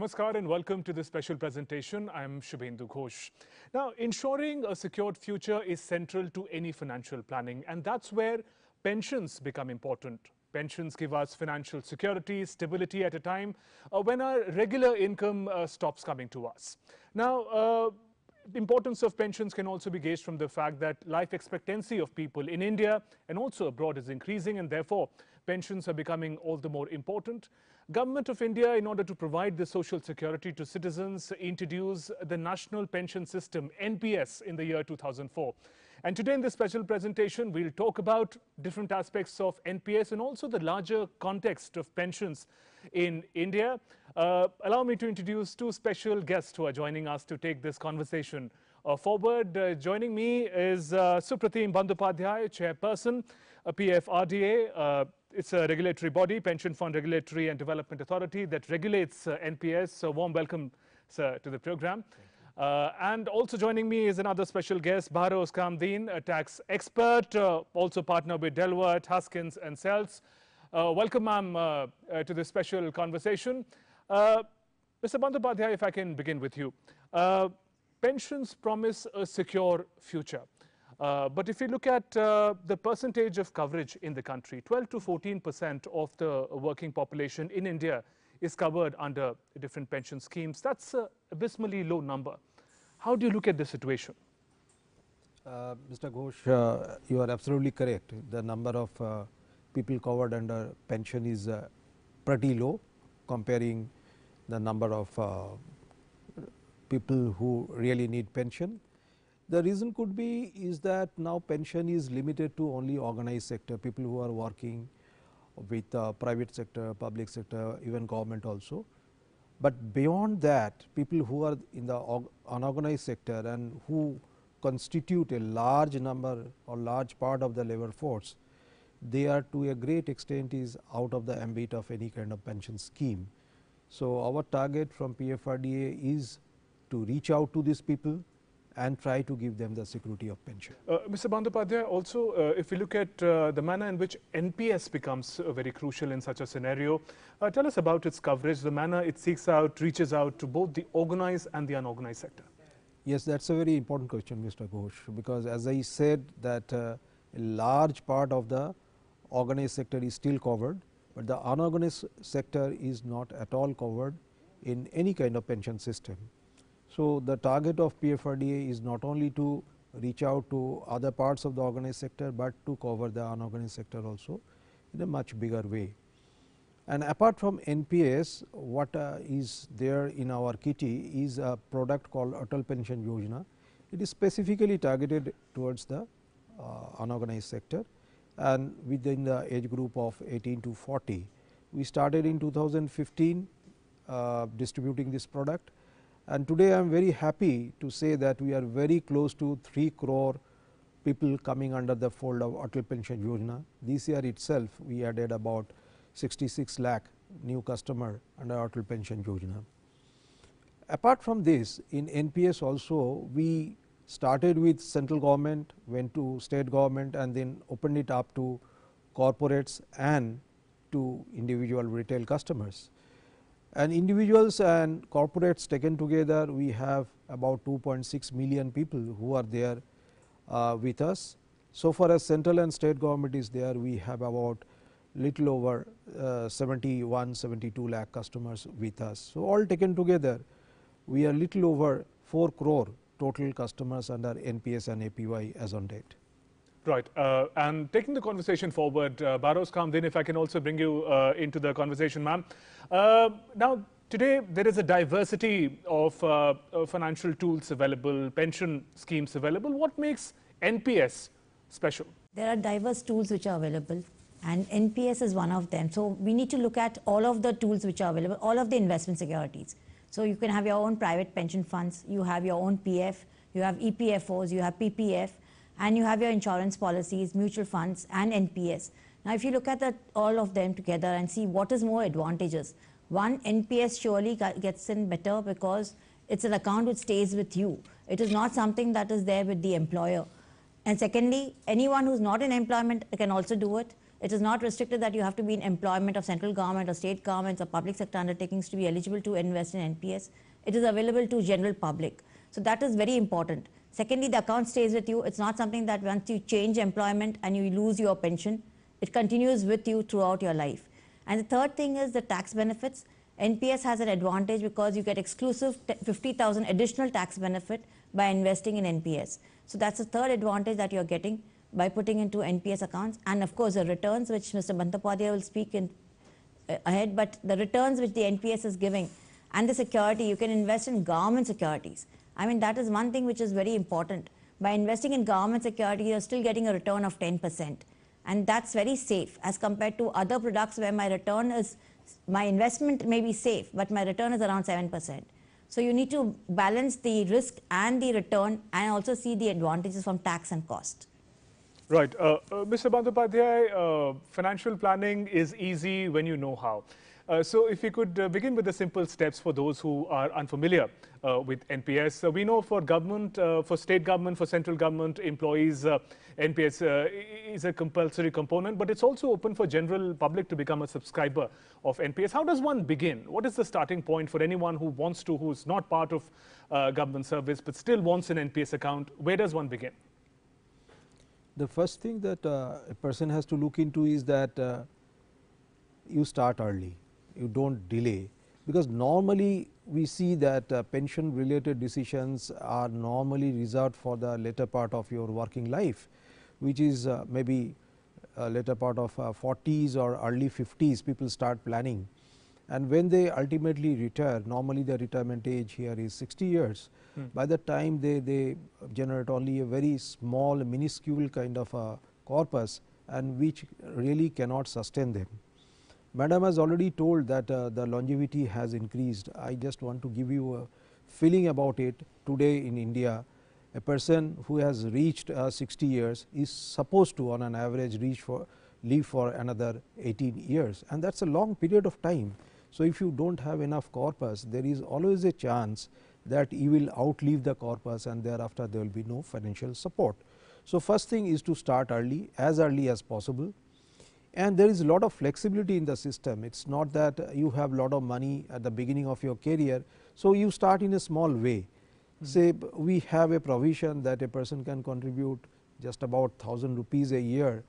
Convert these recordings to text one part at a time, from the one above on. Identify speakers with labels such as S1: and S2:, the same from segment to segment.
S1: Namaskar and welcome to this special presentation. I'm Shubhendu Ghosh. Now, ensuring a secured future is central to any financial planning, and that's where pensions become important. Pensions give us financial security, stability at a time uh, when our regular income uh, stops coming to us. Now, uh, the importance of pensions can also be gauged from the fact that life expectancy of people in India and also abroad is increasing and therefore pensions are becoming all the more important. Government of India, in order to provide the social security to citizens, introduced the National Pension System, NPS, in the year 2004. And today in this special presentation, we'll talk about different aspects of NPS and also the larger context of pensions in India. Uh, allow me to introduce two special guests who are joining us to take this conversation uh, forward. Uh, joining me is uh, Supratim Bandopadhyay, chairperson, PFRDA, it's a regulatory body, Pension Fund Regulatory and Development Authority, that regulates uh, NPS. So warm welcome, sir, to the program. Uh, and also joining me is another special guest, Bahar Oskamdeen, a tax expert, uh, also partner with Delaware, Haskins and Sells. Uh, welcome, ma'am, uh, uh, to this special conversation. Mr. Bandhopadhyay, if I can begin with you. pensions promise a secure future. Uh, but if you look at uh, the percentage of coverage in the country, 12 to 14% of the working population in India is covered under different pension schemes. That's an abysmally low number. How do you look at the situation? Uh, Mr. Ghosh,
S2: uh, you are absolutely correct. The number of uh, people covered under pension is uh, pretty low comparing the number of people who really need pension the reason could be is that now pension is limited to only organized sector, people who are working with uh, private sector, public sector, even government also. But beyond that, people who are in the unorganized sector and who constitute a large number or large part of the labor force, they are to a great extent is out of the ambit of any kind of pension scheme. So, our target from PFRDA is to reach out to these people and try to give them the security of pension.
S1: Uh, Mr. Bandopadhyay, also uh, if we look at uh, the manner in which NPS becomes uh, very crucial in such a scenario, uh, tell us about its coverage, the manner it seeks out, reaches out to both the organized and the unorganized sector.
S2: Yes, that's a very important question, Mr. Ghosh, because as I said that uh, a large part of the organized sector is still covered, but the unorganized sector is not at all covered in any kind of pension system. So, the target of PFRDA is not only to reach out to other parts of the organized sector, but to cover the unorganized sector also in a much bigger way. And apart from NPS, what uh, is there in our kitty is a product called Atal Pension Yojana. It is specifically targeted towards the uh, unorganized sector and within the age group of 18 to 40. We started in 2015 uh, distributing this product and today I am very happy to say that we are very close to 3 crore people coming under the fold of Atal Pension Yojana. This year itself we added about 66 lakh new customer under Atal Pension Yojana. Apart from this in NPS also we started with central government, went to state government and then opened it up to corporates and to individual retail customers and individuals and corporates taken together we have about 2.6 million people who are there uh, with us. So far as central and state government is there we have about little over uh, 71 72 lakh customers with us. So, all taken together we are little over 4 crore total customers under NPS and APY as on date.
S1: Right. Uh, and taking the conversation forward, uh, Baros if I can also bring you uh, into the conversation, ma'am. Uh, now, today there is a diversity uh, of financial tools available, pension schemes available. What makes NPS special?
S3: There are diverse tools which are available and NPS is one of them. So we need to look at all of the tools which are available, all of the investment securities. So you can have your own private pension funds, you have your own PF, you have EPFOs, you have PPF, and you have your insurance policies, mutual funds, and NPS. Now, if you look at the, all of them together and see what is more advantageous, one, NPS surely gets in better because it's an account which stays with you. It is not something that is there with the employer. And secondly, anyone who's not in employment can also do it. It is not restricted that you have to be in employment of central government or state governments or public sector undertakings to be eligible to invest in NPS. It is available to general public. So that is very important. Secondly, the account stays with you. It's not something that once you change employment and you lose your pension, it continues with you throughout your life. And the third thing is the tax benefits. NPS has an advantage because you get exclusive 50,000 additional tax benefit by investing in NPS. So that's the third advantage that you're getting by putting into NPS accounts. And of course, the returns, which Mr. Bantapadhyay will speak in uh, ahead, but the returns which the NPS is giving and the security, you can invest in government securities. I mean, that is one thing which is very important. By investing in government security, you're still getting a return of 10%. And that's very safe as compared to other products where my return is, my investment may be safe, but my return is around 7%. So you need to balance the risk and the return and also see the advantages from tax and cost.
S1: Right. Uh, uh, Mr. Bandhupadhyay, uh, financial planning is easy when you know how. Uh, so if we could uh, begin with the simple steps for those who are unfamiliar uh, with NPS. Uh, we know for government, uh, for state government, for central government employees, NPS is a compulsory component, but it's also open for general public to become a subscriber of NPS. How does one begin? What is the starting point for anyone who wants to, who's not part of government service, but still wants an NPS account? Where does one begin?
S2: The first thing that a person has to look into is that you start early you do not delay because normally we see that uh, pension related decisions are normally reserved for the later part of your working life which is uh, maybe uh, later part of 40s uh, or early 50s people start planning and when they ultimately retire normally the retirement age here is 60 years hmm. by the time they they generate only a very small minuscule kind of a corpus and which really cannot sustain them Madam has already told that uh, the longevity has increased. I just want to give you a feeling about it. Today in India, a person who has reached uh, 60 years is supposed to on an average reach for live for another 18 years and that is a long period of time. So, if you do not have enough corpus, there is always a chance that you will outlive the corpus and thereafter there will be no financial support. So, first thing is to start early as early as possible and there is a lot of flexibility in the system. It is not that uh, you have a lot of money at the beginning of your career. So, you start in a small way. Hmm. Say we have a provision that a person can contribute just about 1000 rupees a year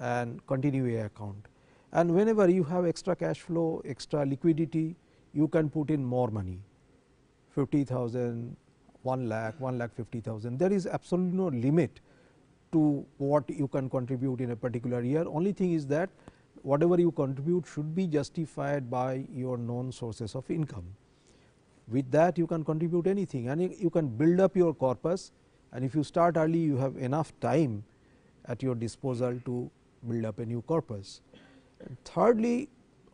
S2: and continue a account. And whenever you have extra cash flow, extra liquidity, you can put in more money 50,000, 1 lakh, 1 lakh 50,000. There is absolutely no limit to what you can contribute in a particular year. Only thing is that whatever you contribute should be justified by your known sources of income. With that you can contribute anything and you can build up your corpus and if you start early you have enough time at your disposal to build up a new corpus. And thirdly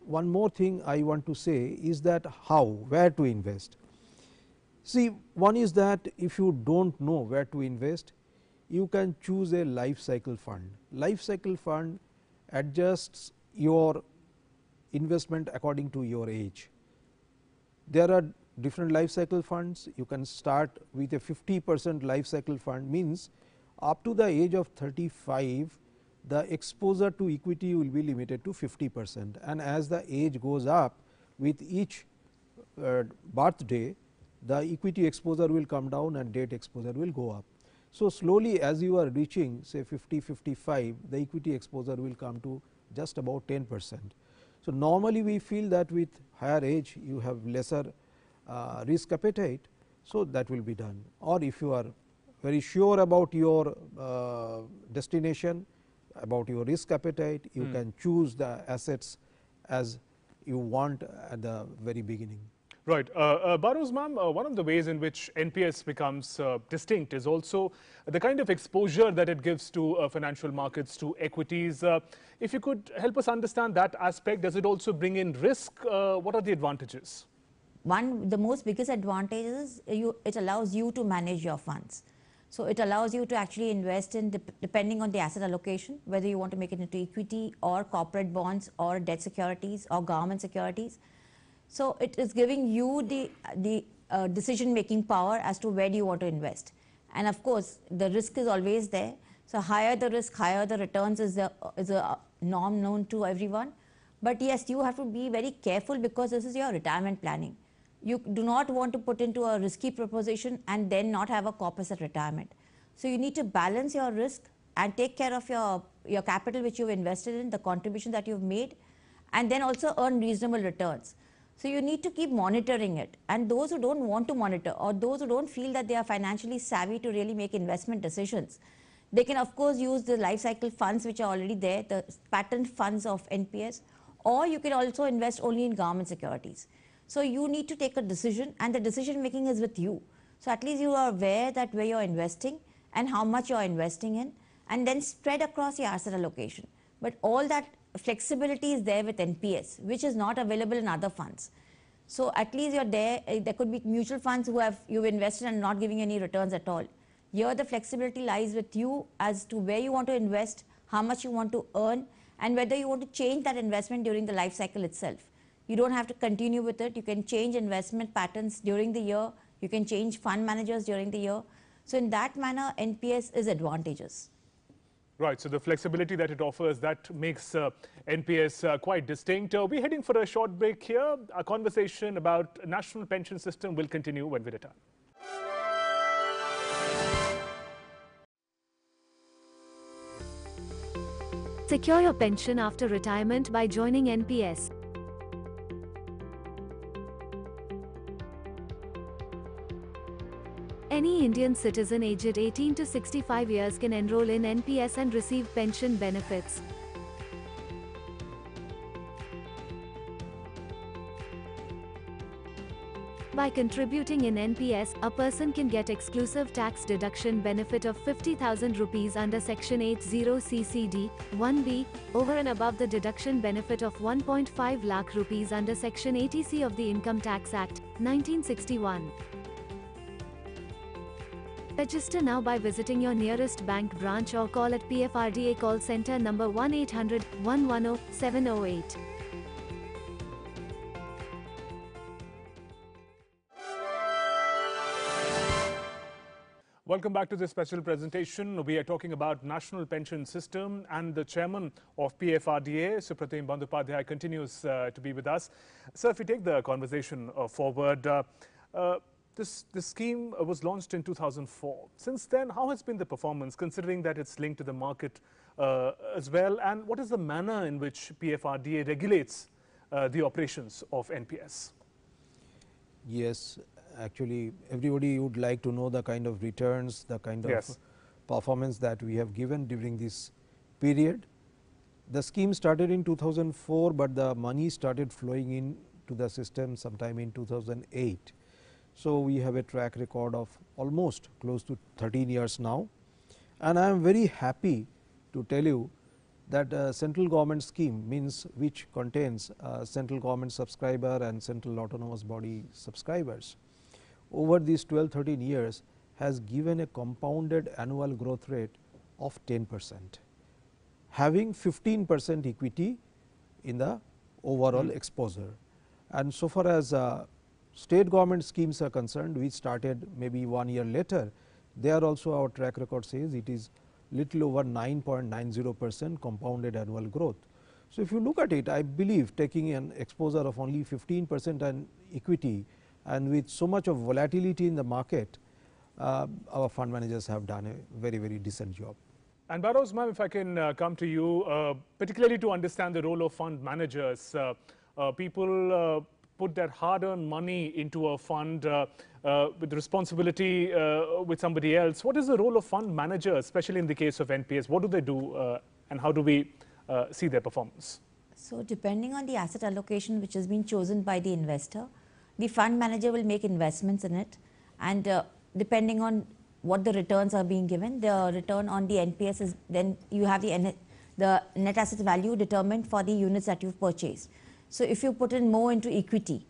S2: one more thing I want to say is that how where to invest. See one is that if you do not know where to invest you can choose a life cycle fund. Life cycle fund adjusts your investment according to your age. There are different life cycle funds. You can start with a 50 percent life cycle fund means up to the age of 35 the exposure to equity will be limited to 50 percent and as the age goes up with each uh, birthday the equity exposure will come down and debt exposure will go up. So, slowly as you are reaching say 50, 55 the equity exposure will come to just about 10 percent. So, normally we feel that with higher age you have lesser uh, risk appetite. So, that will be done or if you are very sure about your uh, destination about your risk appetite you mm. can choose the assets as you want at the very beginning.
S1: Right. Uh, uh, ma'am, uh, one of the ways in which NPS becomes uh, distinct is also the kind of exposure that it gives to uh, financial markets, to equities. Uh, if you could help us understand that aspect, does it also bring in risk?
S3: what are the advantages? One, the most biggest advantage is you, it allows you to manage your funds. So it allows you to actually invest in, de depending on the asset allocation, whether you want to make it into equity or corporate bonds or debt securities or government securities so it is giving you the, the uh, decision making power as to where do you want to invest. And of course, the risk is always there. So higher the risk, higher the returns is a, is a norm known to everyone. But yes, you have to be very careful because this is your retirement planning. You do not want to put into a risky proposition and then not have a corpus at retirement. So you need to balance your risk and take care of your, your capital which you've invested in, the contribution that you've made, and then also earn reasonable returns. So you need to keep monitoring it. And those who don't want to monitor or those who don't feel that they are financially savvy to really make investment decisions, they can of course use the life cycle funds which are already there, the patent funds of NPS, or you can also invest only in government securities. So you need to take a decision and the decision making is with you. So at least you are aware that where you're investing and how much you're investing in and then spread across your asset allocation. But all that flexibility is there with NPS, which is not available in other funds. So at least you're there, eh, there could be mutual funds who have you've invested and not giving any returns at all. Here the flexibility lies with you as to where you want to invest, how much you want to earn, and whether you want to change that investment during the life cycle itself. You don't have to continue with it. You can change investment patterns during the year. You can change fund managers during the year. So in that manner, NPS is advantageous.
S1: Right, so the flexibility that it offers, that makes uh, NPS uh, quite distinct. Uh, we're heading for a short break here. Our conversation about national pension system will continue when we return.
S4: Secure your pension after retirement by joining NPS. Any Indian citizen aged 18 to 65 years can enroll in NPS and receive pension benefits. By contributing in NPS, a person can get exclusive tax deduction benefit of 50,000 rupees under Section 80 CCD 1B, over and above the deduction benefit of 1.5 lakh rupees under Section 80C of the Income Tax Act, 1961. Register now by visiting your nearest bank branch or call at PFRDA call center number 1800 110 708.
S1: Welcome back to this special presentation. We are talking about national pension system and the chairman of PFRDA, Supratim Bandopadhyay, continues uh, to be with us. Sir, if we take the conversation uh, forward, uh, uh this, this scheme uh, was launched in 2004. Since then, how has been the performance, considering that it's linked to the market uh, as well? And what is the manner in which PFRDA regulates uh, the operations of NPS?
S2: Yes, actually, everybody would like to know the kind of returns, the kind of yes. performance that we have given during this period. The scheme started in 2004, but the money started flowing in to the system sometime in 2008. So, we have a track record of almost close to 13 years now and I am very happy to tell you that uh, central government scheme means which contains uh, central government subscriber and central autonomous body subscribers over these 12 13 years has given a compounded annual growth rate of 10 percent having 15 percent equity in the overall hmm. exposure. And so far as uh, state government schemes are concerned, we started maybe one year later. There also our track record says it is little over 9.90 percent compounded annual growth. So, if you look at it, I believe taking an exposure of only 15 percent on equity and with so much of volatility in the market, uh, our fund managers have done a very, very decent job.
S1: And Barrows, ma'am, if I can uh, come to you, uh, particularly to understand the role of fund managers. Uh, uh, people uh, put their hard-earned money into a fund uh, uh, with responsibility uh, with somebody else. What is the role of fund managers, especially in the case of NPS? What do they do uh, and how do we uh, see their performance?
S3: So depending on the asset allocation which has been chosen by the investor, the fund manager will make investments in it and uh, depending on what the returns are being given, the return on the NPS is then you have the, the net asset value determined for the units that you've purchased. So if you put in more into equity,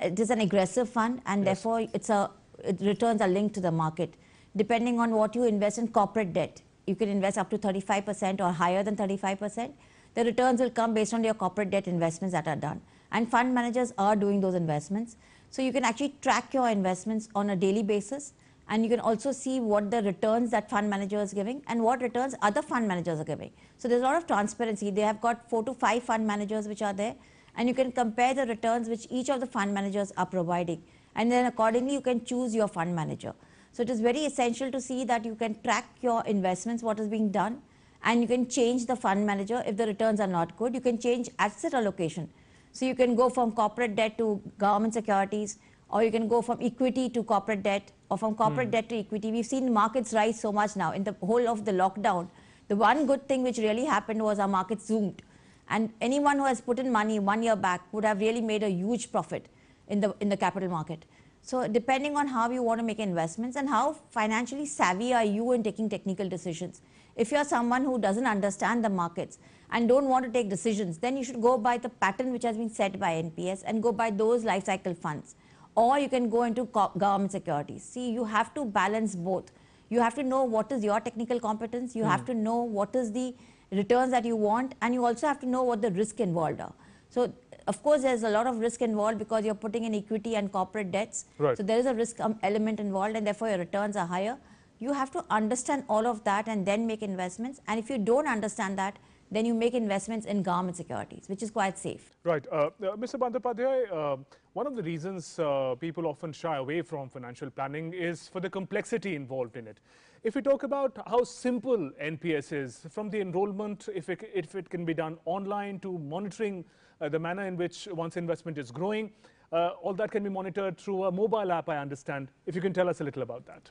S3: it is an aggressive fund and yes. therefore it's a, it returns are linked to the market. Depending on what you invest in corporate debt, you can invest up to 35% or higher than 35%. The returns will come based on your corporate debt investments that are done. And fund managers are doing those investments. So you can actually track your investments on a daily basis and you can also see what the returns that fund manager is giving and what returns other fund managers are giving. So there's a lot of transparency. They have got four to five fund managers which are there and you can compare the returns which each of the fund managers are providing and then accordingly you can choose your fund manager. So it is very essential to see that you can track your investments, what is being done and you can change the fund manager if the returns are not good. You can change asset allocation. So you can go from corporate debt to government securities or you can go from equity to corporate debt or from corporate mm. debt to equity. We've seen markets rise so much now in the whole of the lockdown. The one good thing which really happened was our markets zoomed. And anyone who has put in money one year back would have really made a huge profit in the, in the capital market. So depending on how you want to make investments and how financially savvy are you in taking technical decisions. If you're someone who doesn't understand the markets and don't want to take decisions, then you should go by the pattern which has been set by NPS and go by those life cycle funds. Or you can go into government securities. See, you have to balance both. You have to know what is your technical competence. You mm. have hmm. to know what is the returns that you want and you also have to know what the risk involved are. So of course there's a lot of risk involved because you're putting in equity and corporate debts. Right. So there is a risk um, element involved and therefore your returns are higher. You have to understand all of that and then make investments. And if you don't understand that, then you make investments in government securities, which is quite safe.
S1: Right. Uh, uh Mr. Bandapadhyay, uh, one of the reasons uh, people often shy away from financial planning is for the complexity involved in it. If we talk about how simple NPS is, from the enrollment, if it, if it can be done online, to monitoring uh, the manner in which one's investment is growing, uh, all that can be monitored through a mobile app, I understand. If you can tell us a little about that.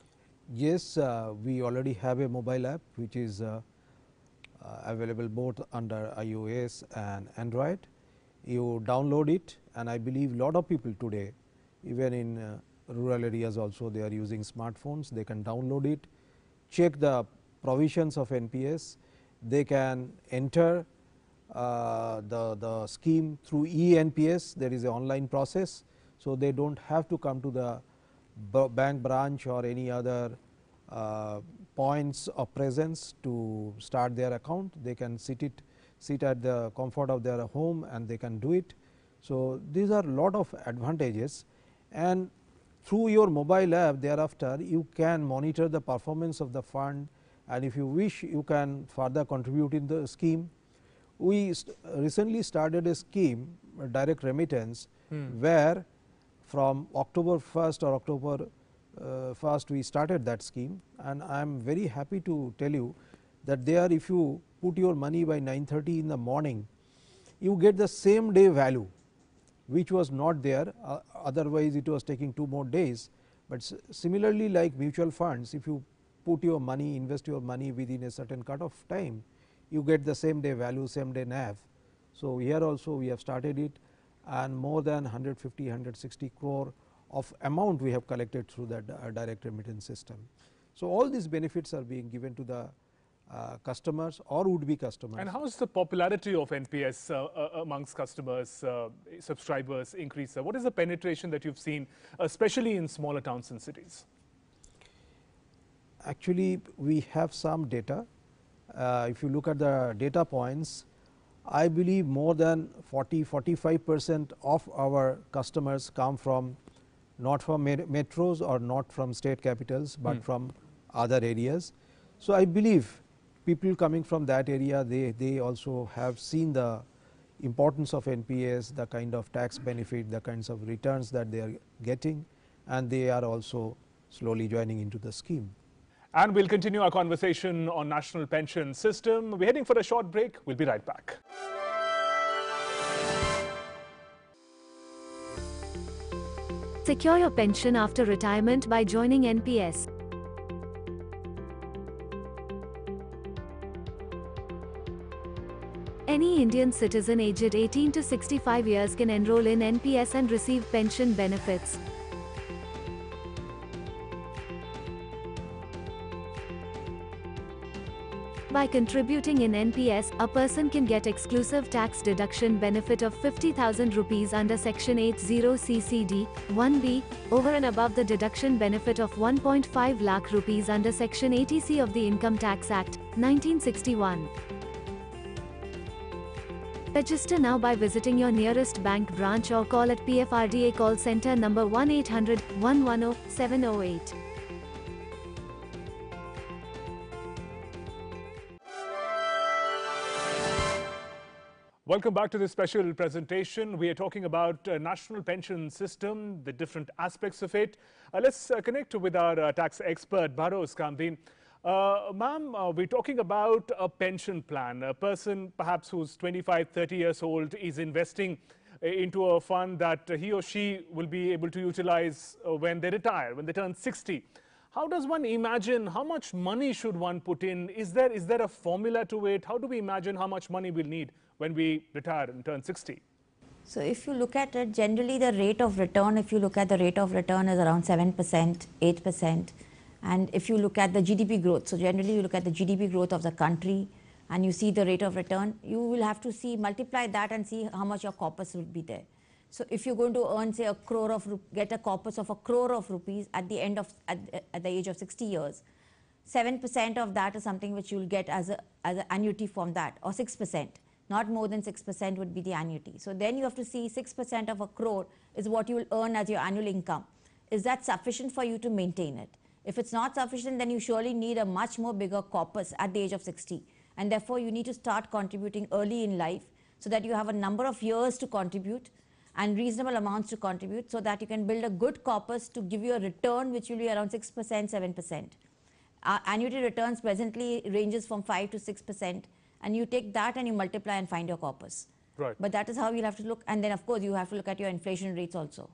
S2: Yes, uh, we already have a mobile app which is uh, uh, available both under iOS and Android. You download it and I believe a lot of people today, even in uh, rural areas also they are using smartphones, they can download it check the provisions of NPS, they can enter uh, the, the scheme through eNPS, there is an online process. So, they do not have to come to the bank branch or any other uh, points of presence to start their account. They can sit it sit at the comfort of their home and they can do it. So, these are lot of advantages and through your mobile app thereafter you can monitor the performance of the fund and if you wish you can further contribute in the scheme. We st recently started a scheme a direct remittance hmm. where from October 1st or October uh, first we started that scheme and I am very happy to tell you that there if you put your money by 9.30 in the morning you get the same day value which was not there uh, otherwise it was taking 2 more days. But similarly like mutual funds if you put your money invest your money within a certain cut off time you get the same day value same day NAV. So, here also we have started it and more than 150 160 crore of amount we have collected through that uh, direct remittance system. So, all these benefits are being given to the uh, customers or would-be customers. And
S1: how's the popularity of NPS uh, uh, amongst customers, uh, subscribers increase? What is the penetration that you've seen, especially in smaller towns and cities?
S2: Actually, we have some data. Uh, if you look at the data points, I believe more than 40, 45 percent of our customers come from not from metros or not from state capitals, but mm. from other areas. So, I believe people coming from that area they, they also have seen the importance of NPS, the kind of tax benefit, the kinds of returns that they are getting and they are also slowly joining into
S1: the scheme. And we'll continue our conversation on national pension system. We're heading for a short break. We'll be right back.
S4: Secure your pension after retirement by joining NPS. Indian citizen aged 18 to 65 years can enroll in NPS and receive pension benefits. By contributing in NPS, a person can get exclusive tax deduction benefit of 50,000 rupees under Section 80 CCD 1B, over and above the deduction benefit of 1.5 lakh rupees under Section 80C of the Income Tax Act, 1961. Register now by visiting your nearest bank branch or call at PFRDA call center number 1800 110 708.
S1: Welcome back to this special presentation. We are talking about uh, national pension system, the different aspects of it. Uh, let's uh, connect with our uh, tax expert, Baros Kamdeen. Uh, Ma'am, uh, we're talking about a pension plan. A person perhaps who's 25, 30 years old is investing uh, into a fund that he or she will be able to utilize uh, when they retire, when they turn 60. How does one imagine how much money should one put in? Is there, is there a formula to it? How do we imagine how much money we'll need when we retire and turn 60?
S3: So if you look at it, generally the rate of return, if you look at the rate of return is around 7%, 8%. And if you look at the GDP growth, so generally you look at the GDP growth of the country and you see the rate of return, you will have to see multiply that and see how much your corpus will be there. So if you're going to earn say a crore of get a corpus of a crore of rupees at the end of at, at the age of 60 years, 7% of that is something which you'll get as a as an annuity from that or 6%. Not more than 6% would be the annuity. So then you have to see 6% of a crore is what you will earn as your annual income. Is that sufficient for you to maintain it? If it's not sufficient, then you surely need a much more bigger corpus at the age of 60. And therefore, you need to start contributing early in life so that you have a number of years to contribute and reasonable amounts to contribute so that you can build a good corpus to give you a return which will be around 6%, 7%. Uh, annuity returns presently ranges from 5 to 6% and you take that and you multiply and find your corpus. Right. But that is how you'll have to look and then of course you have to look at your inflation rates also.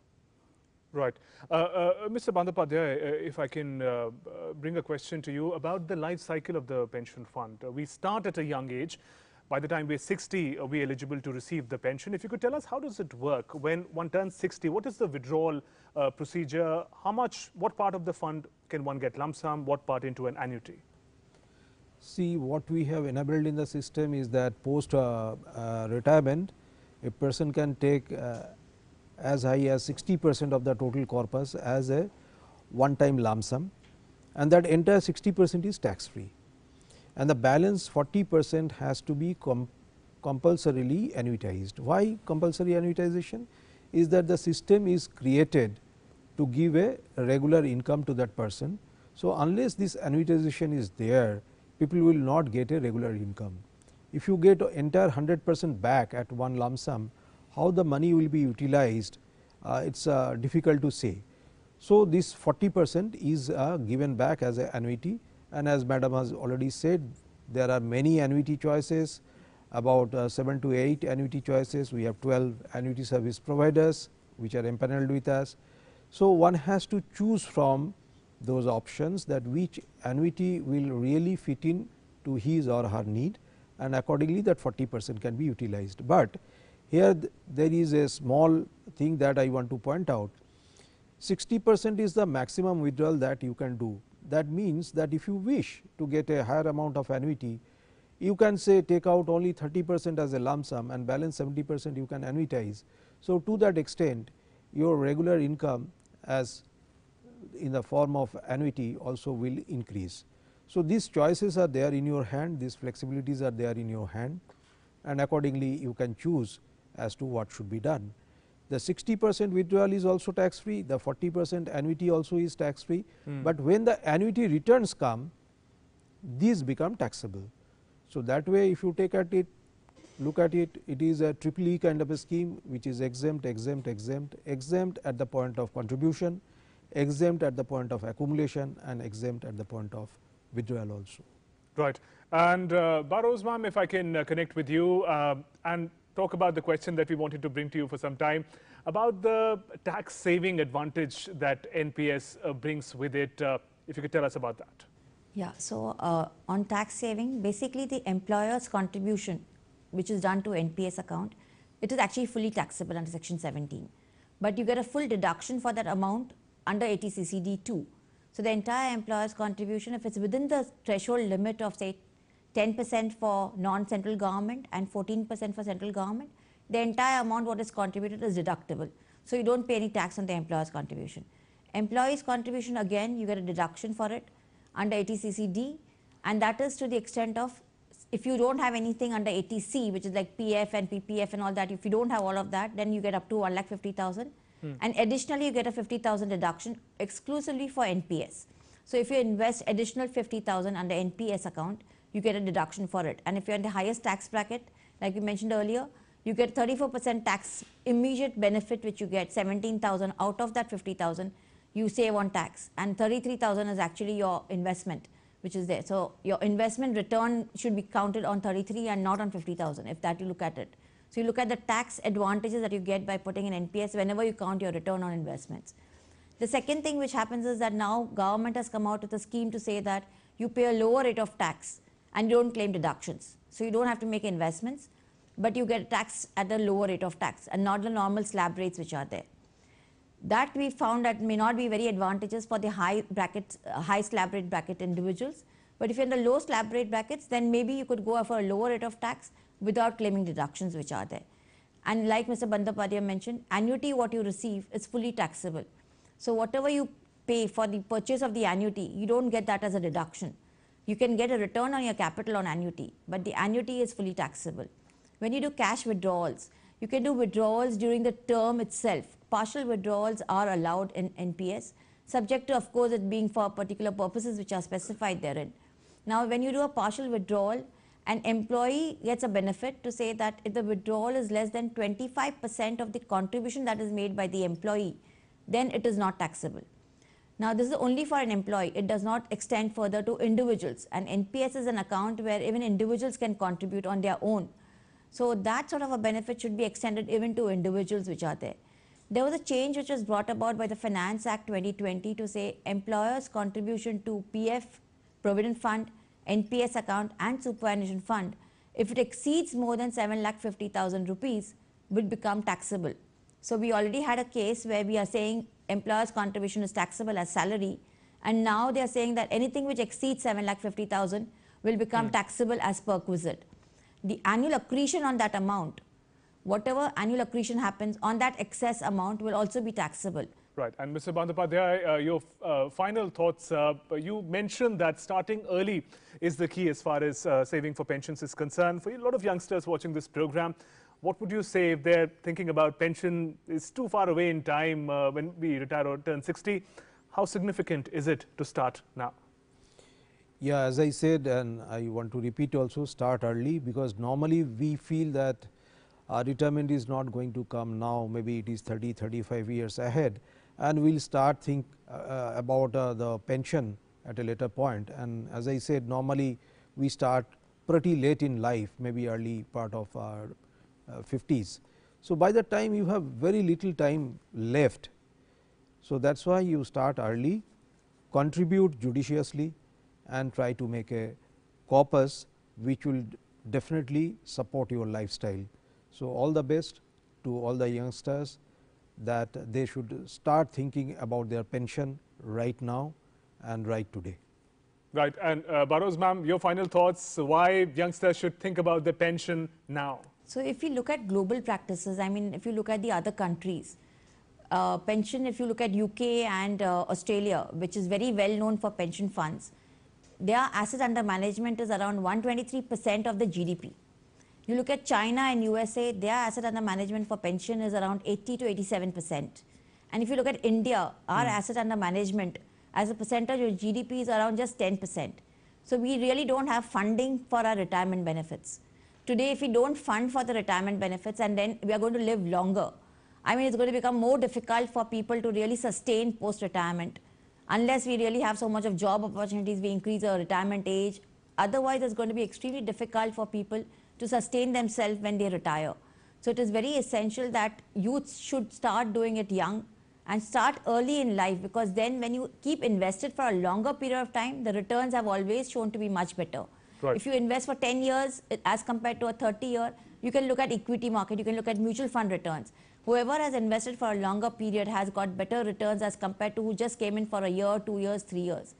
S1: Right. Uh, uh, Mr. Bandapadhyay, uh, if I can uh, uh, bring a question to you about the life cycle of the pension fund. Uh, we start at a young age. By the time we're 60, are we eligible to receive the pension? If you could tell us, how does it work? When one turns 60, what is the withdrawal procedure? How much, what part of the fund can one get lump sum? What part into an annuity?
S2: See, what we have enabled in the system is that post retirement, a person can take as high as 60 percent of the total corpus as a one time lump sum and that entire 60 percent is tax free and the balance 40 percent has to be com compulsorily annuitized. Why compulsory annuitization? Is that the system is created to give a regular income to that person. So, unless this annuitization is there, people will not get a regular income. If you get entire 100 percent back at one lump sum, how the money will be utilized uh, it is uh, difficult to say. So, this 40 percent is uh, given back as an annuity and as madam has already said there are many annuity choices about uh, 7 to 8 annuity choices we have 12 annuity service providers which are empaneled with us. So, one has to choose from those options that which annuity will really fit in to his or her need and accordingly that 40 percent can be utilized. But here th there is a small thing that I want to point out 60 percent is the maximum withdrawal that you can do. That means that if you wish to get a higher amount of annuity, you can say take out only 30 percent as a lump sum and balance 70 percent you can annuitize. So, to that extent your regular income as in the form of annuity also will increase. So, these choices are there in your hand, these flexibilities are there in your hand and accordingly you can choose as to what should be done. The 60 percent withdrawal is also tax free, the 40 percent annuity also is tax free, mm. but when the annuity returns come, these become taxable. So, that way if you take at it look at it, it is a triple E kind of a scheme which is exempt, exempt, exempt, exempt at the point of contribution, exempt at the point of accumulation and exempt at the point of withdrawal also.
S1: Right. And uh, Barrows ma'am, if I can uh, connect with you uh, and talk about the question that we wanted to bring to you for some time about the tax saving advantage that NPS uh, brings with it. Uh, if you could tell us about that.
S3: Yeah, so uh, on tax saving, basically the employer's contribution, which is done to NPS account, it is actually fully taxable under Section 17. But you get a full deduction for that amount under ATCCD 2. So the entire employer's contribution, if it's within the threshold limit of say 10% for non-central government and 14% for central government, the entire amount what is contributed is deductible. So, you do not pay any tax on the employer's contribution. Employee's contribution again you get a deduction for it under ATCCD and that is to the extent of if you do not have anything under ATC which is like PF and PPF and all that if you do not have all of that then you get up to 1,50,000 hmm. and additionally you get a 50,000 deduction exclusively for NPS. So, if you invest additional 50,000 under NPS account you get a deduction for it. And if you're in the highest tax bracket, like we mentioned earlier, you get 34% tax immediate benefit which you get 17,000 out of that 50,000 you save on tax and 33,000 is actually your investment which is there. So, your investment return should be counted on 33 and not on 50,000 if that you look at it. So, you look at the tax advantages that you get by putting in NPS whenever you count your return on investments. The second thing which happens is that now government has come out with a scheme to say that you pay a lower rate of tax and you don't claim deductions. So you don't have to make investments, but you get taxed at a lower rate of tax and not the normal slab rates which are there. That we found that may not be very advantageous for the high bracket, uh, high slab rate bracket individuals. But if you're in the low slab rate brackets, then maybe you could go for a lower rate of tax without claiming deductions which are there. And like Mr. Bandapadya mentioned, annuity what you receive is fully taxable. So whatever you pay for the purchase of the annuity, you don't get that as a deduction you can get a return on your capital on annuity, but the annuity is fully taxable. When you do cash withdrawals, you can do withdrawals during the term itself. Partial withdrawals are allowed in NPS, subject to of course it being for particular purposes which are specified therein. Now when you do a partial withdrawal, an employee gets a benefit to say that if the withdrawal is less than 25% of the contribution that is made by the employee, then it is not taxable. Now, this is only for an employee. It does not extend further to individuals. And NPS is an account where even individuals can contribute on their own. So, that sort of a benefit should be extended even to individuals which are there. There was a change which was brought about by the Finance Act 2020 to say employers' contribution to PF, Provident Fund, NPS account and superannuation fund, if it exceeds more than 7,50,000 rupees, will become taxable. So we already had a case where we are saying employer's contribution is taxable as salary and now they are saying that anything which exceeds 7,50,000 will become mm. taxable as perquisite. The annual accretion on that amount, whatever annual accretion happens on that excess amount will also be taxable.
S1: Right. And Mr. Bandopadhyay, uh, your uh, final thoughts. Uh, you mentioned that starting early is the key as far as uh, saving for pensions is concerned. For a lot of youngsters watching this program, what would you say if they're thinking about pension is too far away in time uh, when we retire or turn 60? How significant is it to start now?
S2: Yeah, as I said and I want to repeat also start early because normally we feel that our retirement is not going to come now maybe it is 30 35 years ahead and we will start think uh, about uh, the pension at a later point point. and as I said normally we start pretty late in life maybe early part of our 50s. Uh, so, by the time you have very little time left. So, that is why you start early, contribute judiciously and try to make a corpus which will definitely support your lifestyle. So, all the best to all the youngsters that they should start thinking about their pension right now and right today.
S1: Right and uh, ma'am your final thoughts why youngsters should think about their pension now.
S3: So, if you look at global practices, I mean, if you look at the other countries, uh, pension, if you look at UK and uh, Australia, which is very well known for pension funds, their assets under management is around 123% of the GDP. You look at China and USA, their asset under management for pension is around 80 to 87%. And if you look at India, our mm. asset under management as a percentage of GDP is around just 10%. So we really don't have funding for our retirement benefits today if we don't fund for the retirement benefits and then we are going to live longer, I mean, it's going to become more difficult for people to really sustain post-retirement unless we really have so much of job opportunities, we increase our retirement age. Otherwise, it's going to be extremely difficult for people to sustain themselves when they retire. So it is very essential that youths should start doing it young and start early in life because then when you keep invested for a longer period of time, the returns have always shown to be much better. Right. If you invest for 10 years as compared to a 30 year, you can look at equity market, you can look at mutual fund returns. Whoever has invested for a longer period has got better returns as compared to who just came in for a year, two years, three years,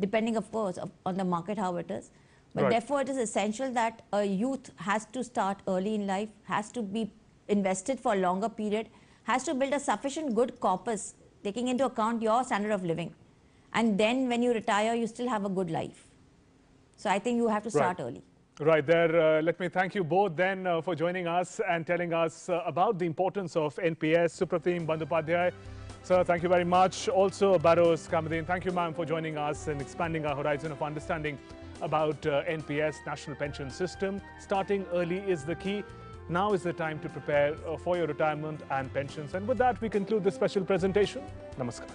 S3: depending of course of, on the market how it is. But right. therefore it is essential that a youth has to start early in life, has to be invested for a longer period, has to build a sufficient good corpus taking into account your standard of living. And then when you retire, you still have a good life. So I think you have to start right. early.
S1: Right there, uh, let me thank you both then uh, for joining us and telling us uh, about the importance of NPS. Supratim Bandopadhyay, sir, thank you very much. Also, Baros Kamadeen, thank you, ma'am, for joining us and expanding our horizon of understanding about uh, NPS, National Pension System. Starting early is the key. Now is the time to prepare uh, for your retirement and pensions. And with that, we conclude this special presentation. Namaskar.